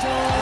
title!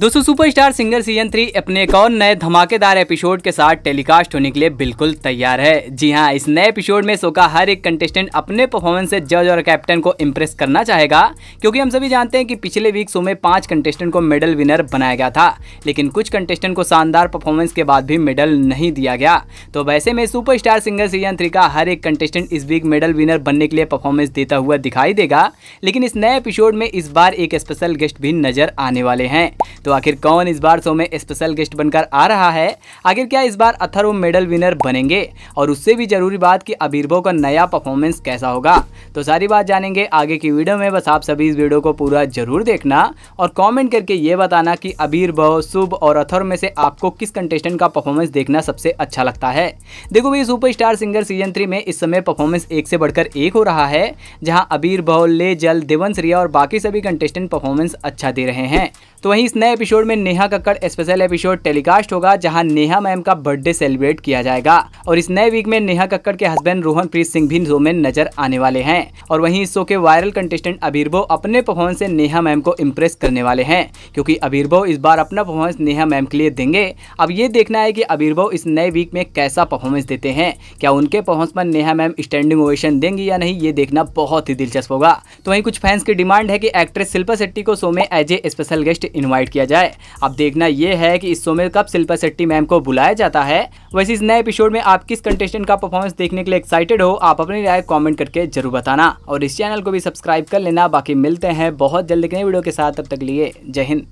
दोस्तों superstar singer season three अपने एक और नए धमाकेदार एपिसोड के साथ टेलीकास्ट होने के लिए बिल्कुल तैयार है जी हाँ इस नए एपिसोड में शो का हर एक कंटेस्टेंट अपने परफॉर्मेंस से जज और कैप्टन को इम्प्रेस करना चाहेगा क्योंकि हम सभी जानते हैं कि पिछले वीक शो में पांच कंटेस्टेंट को मेडल विनर बनाया गया था लेकिन कुछ कंटेस्टेंट को शानदार परफॉर्मेंस के बाद भी मेडल नहीं दिया गया तो वैसे में सुपर सिंगर सीजन थ्री का हर एक कंटेस्टेंट इस वीक मेडल विनर बनने के लिए परफॉर्मेंस देता हुआ दिखाई देगा लेकिन इस नए एपिसोड में इस बार एक स्पेशल गेस्ट भी नजर आने वाले हैं तो आखिर कौन इस बार शो में स्पेशल गेस्ट बनकर आ रहा है आखिर क्या इस बार अथर्व मेडल विनर बनेंगे और उससे भी जरूरी बात कि अबीरबो का नया परफॉर्मेंस कैसा होगा तो सारी बात जानेंगे आगे की वीडियो में बस आप सभी इस वीडियो को पूरा जरूर देखना और कॉमेंट करके ये बताना कि अबीरबो शुभ और अथर्व में से आपको किस कंटेस्टेंट का परफॉर्मेंस देखना सबसे अच्छा लगता है देखो भाई सुपरस्टार सिंगर सीजन थ्री में इस समय परफॉर्मेंस एक से बढ़कर एक हो रहा है जहां अबीर भव ले जल देवंश रिया और बाकी सभी कंटेस्टेंट परफॉर्मेंस अच्छा दे रहे हैं तो वहीं इस नए एपिसोड में Neha Kakkar special episode telecast होगा जहां नेहा मैम का बर्थडे सेलिब्रेट किया जाएगा और इस नए वीक में नेहा कक्कड़ के हस्बैंड रोहन प्रीत सिंह भी शो में नजर आने वाले हैं और वहीं इस शो के वायरल कंटेस्टेंट अबीरबो अपने परफॉर्मेंस से नेहा मैम को इम्प्रेस करने वाले हैं क्योंकि अबीरबो इस बार अपना परफॉर्मेंस नेहा मैम के लिए देंगे अब ये देखना है कि अबीरबो इस नए वीक में कैसा परफॉर्मेंस देते हैं क्या उनके परफॉर्मेंस पर नेहा मैम स्टैंडिंग ओवेशन देंगी या नहीं ये देखना बहुत ही दिलचस्प होगा तो वहीं कुछ फैंस की डिमांड है कि एक्ट्रेस शिल्पा शेट्टी को शो में as a special guest invite किया जाए अब देखना यह है कि इस शो में कब शिल्पा शेट्टी मैम को बुलाया जाता है वैसे इस नए एपिसोड में आप किस कंटेस्टेंट का परफॉर्मेंस देखने के लिए एक्साइटेड हो आप अपनी राय कॉमेंट करके जरूर बताना और इस चैनल को भी सब्सक्राइब कर लेना बाकी मिलते हैं बहुत जल्द नए वीडियो के साथ तब तक लिए जय हिंद